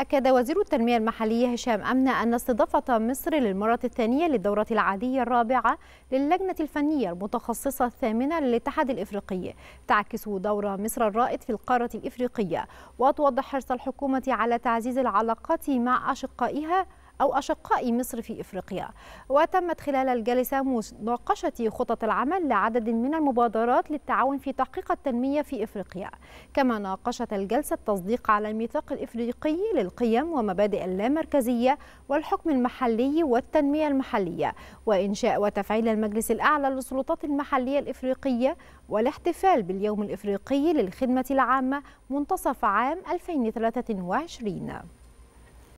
أكد وزير التنمية المحلية هشام أمنة أن استضافة مصر للمرة الثانية للدورة العادية الرابعة للجنة الفنية المتخصصة الثامنة للاتحاد الإفريقي تعكس دور مصر الرائد في القارة الإفريقية وتوضح حرص الحكومة على تعزيز العلاقات مع أشقائها أو أشقاء مصر في إفريقيا وتمت خلال الجلسة مناقشة خطط العمل لعدد من المبادرات للتعاون في تحقيق التنمية في إفريقيا كما ناقشت الجلسة التصديق على الميثاق الإفريقي للقيم ومبادئ اللامركزية والحكم المحلي والتنمية المحلية وإنشاء وتفعيل المجلس الأعلى للسلطات المحلية الإفريقية والاحتفال باليوم الإفريقي للخدمة العامة منتصف عام 2023